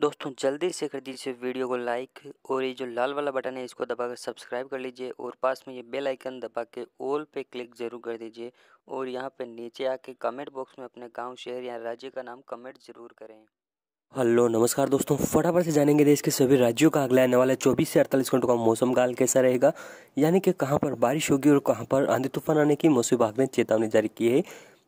दोस्तों जल्दी से कर दीजिए वीडियो को लाइक और ये जो लाल वाला बटन है इसको दबा कर सब्सक्राइब कर लीजिए और पास में ये बेल आइकन दबा के ऑल पे क्लिक ज़रूर कर दीजिए और यहाँ पे नीचे आके कमेंट बॉक्स में अपने गांव शहर या राज्य का नाम कमेंट ज़रूर करें हेलो नमस्कार दोस्तों फटाफट से जानेंगे देश के सभी राज्यों का अगला आने वाला 24 से 48 घंटों का मौसम काल कैसा रहेगा यानी कि कहाँ पर बारिश होगी और कहाँ पर आंधी तूफान आने की मौसम विभाग ने चेतावनी जारी की है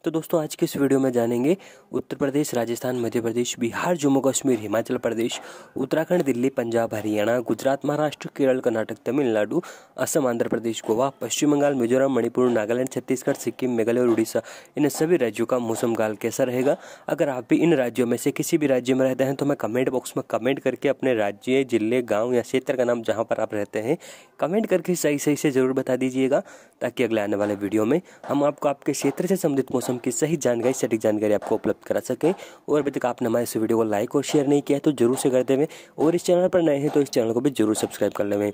तो दोस्तों आज के इस वीडियो में जानेंगे उत्तर प्रदेश राजस्थान मध्य प्रदेश बिहार जम्मू कश्मीर हिमाचल प्रदेश उत्तराखंड दिल्ली पंजाब हरियाणा गुजरात महाराष्ट्र केरल कर्नाटक तमिलनाडु असम आंध्र प्रदेश गोवा पश्चिम बंगाल मिजोरम मणिपुर नागालैंड छत्तीसगढ़ सिक्किम मेघालय और उड़ीसा इन सभी राज्यों का मौसम काल कैसा रहेगा अगर आप भी इन राज्यों में से किसी भी राज्य में रहते हैं तो मैं कमेंट बॉक्स में कमेंट करके अपने राज्य जिले गाँव या क्षेत्र का नाम जहाँ पर आप रहते हैं कमेंट करके सही सही से ज़रूर बता दीजिएगा ताकि अगले आने वाले वीडियो में हम आपको आपके क्षेत्र से संबंधित मौसम मौसम की सही जानकारी सटीक जानकारी आपको उपलब्ध करा सकें और अभी तक आपने हमारे इस वीडियो को लाइक और शेयर नहीं किया है तो जरूर से कर देवें और इस चैनल पर नए हैं तो इस चैनल को भी जरूर सब्सक्राइब कर लेवें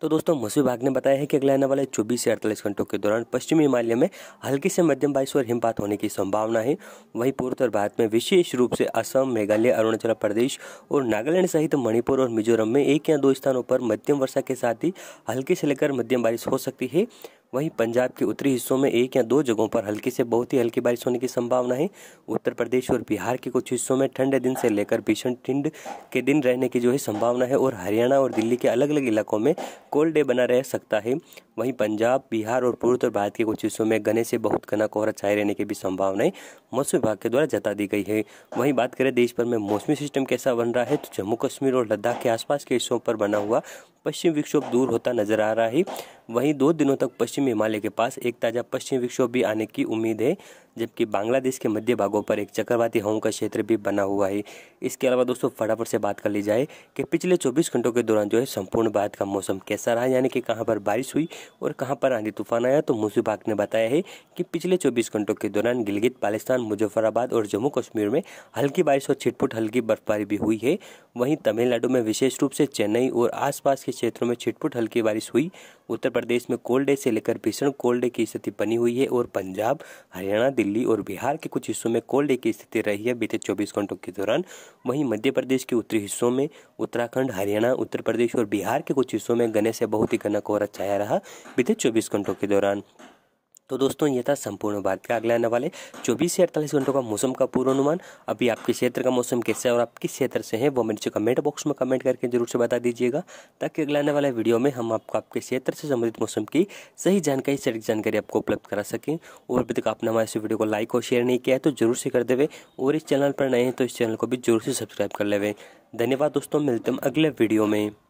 तो दोस्तों मौसम विभाग ने बताया है कि अगले आने वाले 24 से 48 घंटों के दौरान पश्चिमी हिमालय में हल्की से मध्यम बारिश और हिमपात होने की संभावना है वहीं पूर्वोत्तर भारत में विशेष रूप से असम मेघालय अरुणाचल प्रदेश और नागालैंड सहित तो मणिपुर और मिजोरम में एक या दो स्थानों पर मध्यम वर्षा के साथ ही हल्की से लेकर मध्यम बारिश हो सकती है वहीं पंजाब के उत्तरी हिस्सों में एक या दो जगहों पर हल्की से बहुत ही हल्की बारिश होने की संभावना है उत्तर प्रदेश और बिहार के कुछ हिस्सों में ठंडे दिन से लेकर भीषण ठंड के दिन रहने की जो है संभावना है और हरियाणा और दिल्ली के अलग अलग इलाकों में कोल्ड डे बना रह सकता है वहीं पंजाब बिहार और पूर्वोत्तर भारत के कुछ हिस्सों में घने से बहुत घना कोहरा छाए रहने की भी संभावनाएं मौसम विभाग के द्वारा जता दी गई है वहीं बात करें देश भर में मौसमी सिस्टम कैसा बन रहा है तो जम्मू कश्मीर और लद्दाख के आसपास के हिस्सों पर बना हुआ पश्चिम विक्षोभ दूर होता नजर आ रहा है वहीं दो दिनों तक पश्चिम हिमालय के पास एक ताज़ा पश्चिम विक्षोभ भी आने की उम्मीद है जबकि बांग्लादेश के मध्य भागों पर एक चक्रवाती हवाओं का क्षेत्र भी बना हुआ है इसके अलावा दोस्तों फटाफट से बात कर ली जाए कि पिछले चौबीस घंटों के दौरान जो है संपूर्ण भारत का मौसम कैसा रहा यानी कि कहाँ पर बारिश हुई और कहाँ पर आंधी तूफान आया तो मौसम विभाग ने बताया है कि पिछले चौबीस घंटों के दौरान गिलगित पालिस्तान मुजफ्फराबाद और जम्मू कश्मीर में हल्की बारिश और छिटपुट हल्की बर्फबारी भी हुई है वहीं तमिलनाडु में विशेष रूप से चेन्नई और आसपास के क्षेत्रों में छिटपुट हल्की बारिश हुई उत्तर प्रदेश में कोल्ड डे से लेकर भीषण कोल्ड डे की स्थिति बनी हुई है और पंजाब हरियाणा दिल्ली और बिहार के कुछ हिस्सों में कोल्ड डे की स्थिति रही है बीते चौबीस घंटों के दौरान वहीं मध्य प्रदेश के उत्तरी हिस्सों में उत्तराखंड हरियाणा उत्तर प्रदेश और बिहार के कुछ हिस्सों में गने से बहुत ही घना कोहरा छाया रहा बीते चौबीस घंटों के दौरान तो दोस्तों यह था संपूर्ण भारत का अगले आने वाले चौबीस से अड़तालीस घंटों का मौसम का पूर्वानुमान अभी आपके क्षेत्र का मौसम कैसे है और आप किस क्षेत्र से हैं वो मेरे कमेंट बॉक्स में कमेंट करके जरूर से बता दीजिएगा ताकि अगले आने वाले वीडियो में हम आपको आपके क्षेत्र से संबंधित मौसम की सही जानकारी सटीक जानकारी आपको उपलब्ध करा सकें और अभी तक आपने हमारे इस वीडियो को लाइक और शेयर नहीं किया है तो जरूर से कर देवे और इस चैनल पर नए हैं तो इस चैनल को भी जरूर से सब्सक्राइब कर लेवे धन्यवाद दोस्तों मिलते हम अगले वीडियो में